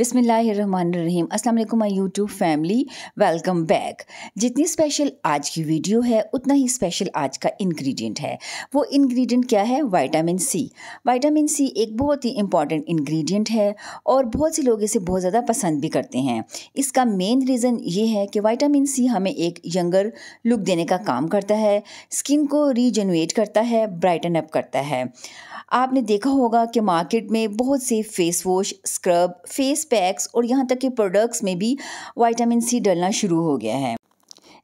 बिसमीम वालेकुम my YouTube family welcome back जितनी स्पेशल आज की वीडियो है उतना ही स्पेशल आज का इंग्रेडिएंट है वो इंग्रेडिएंट क्या है विटामिन सी विटामिन सी एक बहुत ही इंपॉर्टेंट इंग्रेडिएंट है और बहुत से लोग इसे बहुत ज़्यादा पसंद भी करते हैं इसका मेन रीज़न ये है कि वाइटामिन सी हमें एक यंगर लुक देने का काम करता है स्किन को रीजनरेट करता है ब्राइटन अप करता है आपने देखा होगा कि मार्केट में बहुत से face wash scrub face packs और यहाँ तक कि प्रोडक्ट्स में भी वाइटामिन सी डलना शुरू हो गया है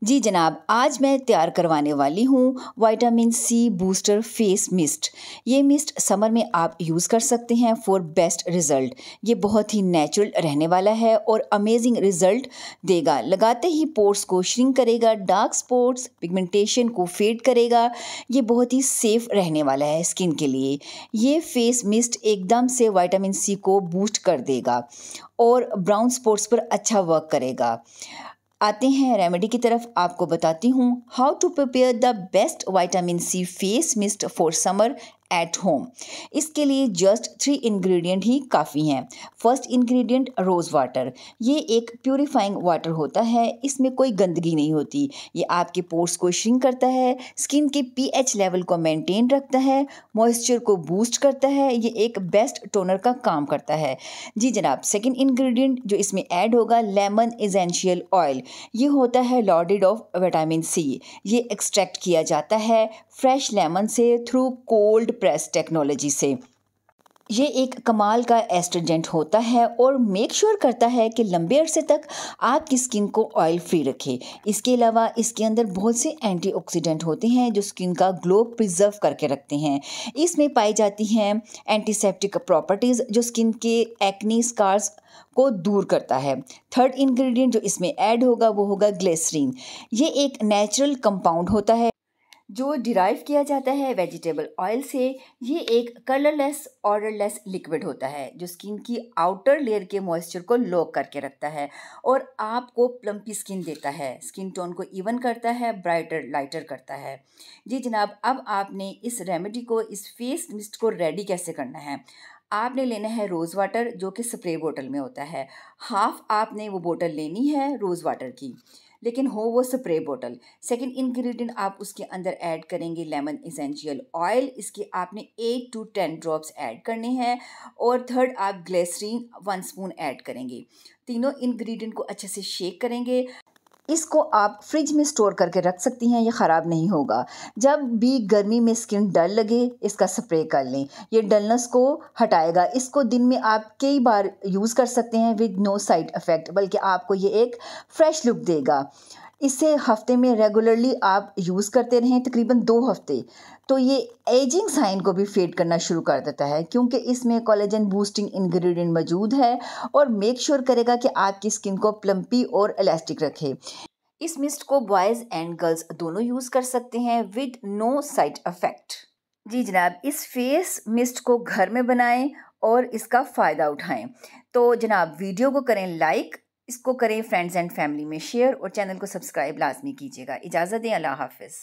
जी जनाब आज मैं तैयार करवाने वाली हूँ vitamin C booster face mist ये मिस्ट समर में आप यूज़ कर सकते हैं फॉर बेस्ट रिज़ल्ट ये बहुत ही नेचुरल रहने वाला है और अमेजिंग रिज़ल्ट देगा लगाते ही पोर्ट्स को श्रिंक करेगा डार्क स्पॉट्स पिगमेंटेशन को फेड करेगा ये बहुत ही सेफ़ रहने वाला है स्किन के लिए ये फेस मिस्ट एकदम से वाइटामिन सी को बूस्ट कर देगा और ब्राउन स्पॉट्स पर अच्छा वर्क करेगा आते हैं रेमेडी की तरफ आपको बताती हूँ how to prepare the best vitamin C face mist for summer at home इसके लिए जस्ट थ्री इंग्रेडिएंट ही काफ़ी हैं फर्स्ट इंग्रेडिएंट रोज़ वाटर ये एक प्योरीफाइंग वाटर होता है इसमें कोई गंदगी नहीं होती ये आपके पोर्स को श्रिंक करता है स्किन के पीएच लेवल को मेंटेन रखता है मॉइस्चर को बूस्ट करता है ये एक बेस्ट टोनर का काम करता है जी जनाब सेकेंड इन्ग्रीडियंट जो इसमें ऐड होगा लेमन इजेंशियल ऑयल ये होता है लॉडेड ऑफ विटामिन सी ये एक्सट्रैक्ट किया जाता है फ्रेश लेमन से थ्रू कोल्ड प्रेस टेक्नोलॉजी से ये एक कमाल का एस्ट्रजेंट होता है और मेक श्योर sure करता है कि लंबे अरसे तक आपकी स्किन को ऑयल फ्री रखे इसके अलावा इसके अंदर बहुत से एंटीऑक्सीडेंट होते हैं जो स्किन का ग्लो प्रिजर्व करके रखते हैं इसमें पाई जाती हैं एंटीसेप्टिक प्रॉपर्टीज़ जो स्किन के एक्नी स्कार्स को दूर करता है थर्ड इंग्रेडिएंट जो इसमें ऐड होगा वो होगा ग्लेसरीन ये एक नेचुरल कंपाउंड होता है जो डिराइव किया जाता है वेजिटेबल ऑयल से ये एक कलरलेस ऑर्डरलेस लिक्विड होता है जो स्किन की आउटर लेयर के मॉइस्चर को लॉक करके रखता है और आपको प्लम्पी स्किन देता है स्किन टोन को इवन करता है ब्राइटर लाइटर करता है जी जनाब अब आपने इस रेमेडी को इस फेस मिस्ट को रेडी कैसे करना है आपने लेना है रोज़ वाटर जो कि स्प्रे बोतल में होता है हाफ़ आपने वो बोतल लेनी है रोज़ वाटर की लेकिन हो वो स्प्रे बोतल सेकंड इंग्रेडिएंट आप उसके अंदर ऐड करेंगे लेमन इसेंशियल ऑयल इसके आपने eight to ten drops add करने हैं और थर्ड आप ग्लेसरीन वन स्पून ऐड करेंगे तीनों इंग्रेडिएंट को अच्छे से शेक करेंगे इसको आप फ्रिज में स्टोर करके रख सकती हैं ये ख़राब नहीं होगा जब भी गर्मी में स्किन डल लगे इसका स्प्रे कर लें ये डलनेस को हटाएगा इसको दिन में आप कई बार यूज़ कर सकते हैं विद नो साइड इफ़ेक्ट बल्कि आपको ये एक फ़्रेश लुक देगा इसे हफ्ते में रेगुलरली आप यूज़ करते रहें तकरीबन दो हफ्ते तो ये एजिंग साइन को भी फेड करना शुरू कर देता है क्योंकि इसमें कॉलेजन बूस्टिंग इंग्रेडिएंट मौजूद है और मेक श्योर sure करेगा कि आपकी स्किन को प्लम्पी और इलास्टिक रखे इस मिस्ट को बॉयज़ एंड गर्ल्स दोनों यूज़ कर सकते हैं विद नो साइड इफेक्ट जी जनाब इस फेस मिस्ट को घर में बनाएं और इसका फ़ायदा उठाएं तो जनाब वीडियो को करें लाइक इसको करें फ्रेंड्स एंड फैमिली में शेयर और चैनल को सब्सक्राइब लाजमी कीजिएगा इजाज़त दें अल्लाह हाफिज़